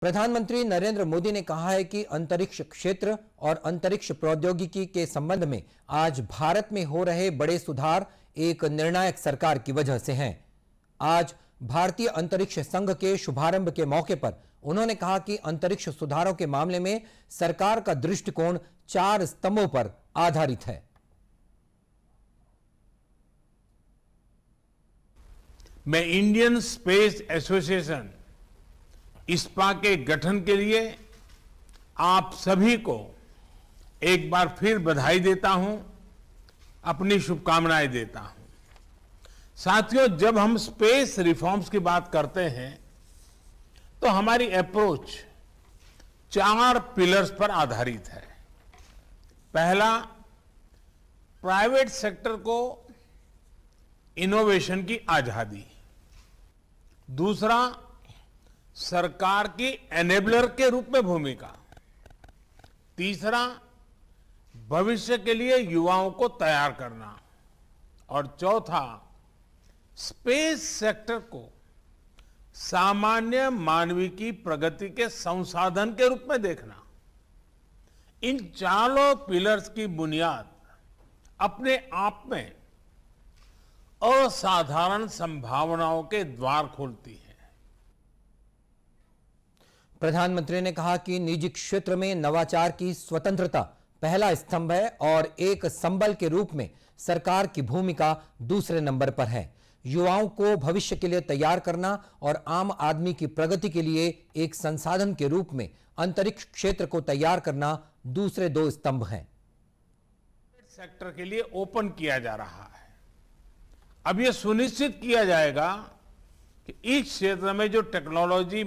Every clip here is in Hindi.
प्रधानमंत्री नरेंद्र मोदी ने कहा है कि अंतरिक्ष क्षेत्र और अंतरिक्ष प्रौद्योगिकी के संबंध में आज भारत में हो रहे बड़े सुधार एक निर्णायक सरकार की वजह से हैं आज भारतीय अंतरिक्ष संघ के शुभारंभ के मौके पर उन्होंने कहा कि अंतरिक्ष सुधारों के मामले में सरकार का दृष्टिकोण चार स्तंभों पर आधारित है मैं इंडियन स्पेस एसोसिएशन इस्पा के गठन के लिए आप सभी को एक बार फिर बधाई देता हूं अपनी शुभकामनाएं देता हूं साथियों जब हम स्पेस रिफॉर्म्स की बात करते हैं तो हमारी अप्रोच चार पिलर्स पर आधारित है पहला प्राइवेट सेक्टर को इनोवेशन की आजादी दूसरा सरकार की एनेबलर के रूप में भूमिका तीसरा भविष्य के लिए युवाओं को तैयार करना और चौथा स्पेस सेक्टर को सामान्य मानवी की प्रगति के संसाधन के रूप में देखना इन चारों पिलर्स की बुनियाद अपने आप में असाधारण संभावनाओं के द्वार खोलती है प्रधानमंत्री ने कहा कि निजी क्षेत्र में नवाचार की स्वतंत्रता पहला स्तंभ है और एक संबल के रूप में सरकार की भूमिका दूसरे नंबर पर है युवाओं को भविष्य के लिए तैयार करना और आम आदमी की प्रगति के लिए एक संसाधन के रूप में अंतरिक्ष क्षेत्र को तैयार करना दूसरे दो स्तंभ हैं सेक्टर के लिए ओपन किया जा रहा है अब यह सुनिश्चित किया जाएगा कि इस क्षेत्र में जो टेक्नोलॉजी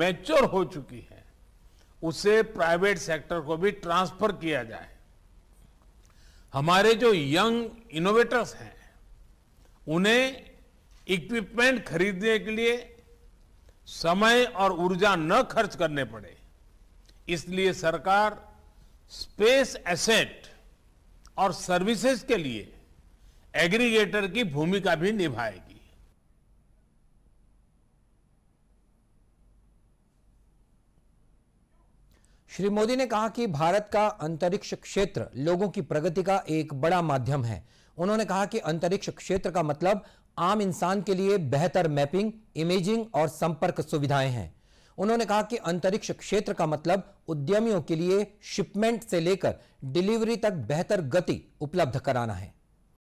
मैच्योर हो चुकी है उसे प्राइवेट सेक्टर को भी ट्रांसफर किया जाए हमारे जो यंग इनोवेटर्स हैं उन्हें इक्विपमेंट खरीदने के लिए समय और ऊर्जा न खर्च करने पड़े इसलिए सरकार स्पेस एसेट और सर्विसेज के लिए एग्रीगेटर की भूमिका भी निभाएगी श्री मोदी ने कहा कि भारत का अंतरिक्ष क्षेत्र लोगों की प्रगति का एक बड़ा माध्यम है उन्होंने कहा कि अंतरिक्ष क्षेत्र का मतलब आम इंसान के लिए बेहतर मैपिंग इमेजिंग और संपर्क सुविधाएं हैं उन्होंने कहा कि अंतरिक्ष क्षेत्र का मतलब उद्यमियों के लिए शिपमेंट से लेकर डिलीवरी तक बेहतर गति उपलब्ध कराना है